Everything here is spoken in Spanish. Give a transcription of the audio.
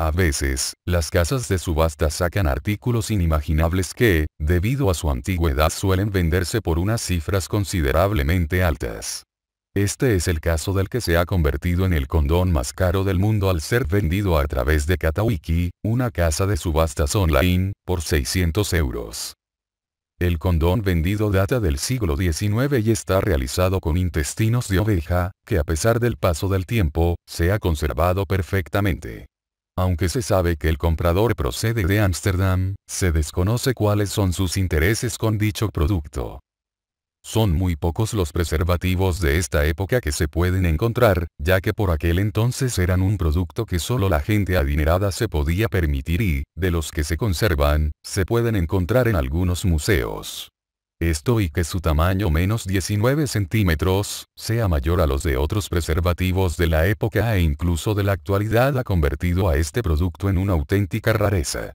A veces, las casas de subasta sacan artículos inimaginables que, debido a su antigüedad, suelen venderse por unas cifras considerablemente altas. Este es el caso del que se ha convertido en el condón más caro del mundo al ser vendido a través de Katawiki, una casa de subastas online, por 600 euros. El condón vendido data del siglo XIX y está realizado con intestinos de oveja, que a pesar del paso del tiempo, se ha conservado perfectamente. Aunque se sabe que el comprador procede de Ámsterdam, se desconoce cuáles son sus intereses con dicho producto. Son muy pocos los preservativos de esta época que se pueden encontrar, ya que por aquel entonces eran un producto que solo la gente adinerada se podía permitir y, de los que se conservan, se pueden encontrar en algunos museos. Esto y que su tamaño menos 19 centímetros, sea mayor a los de otros preservativos de la época e incluso de la actualidad ha convertido a este producto en una auténtica rareza.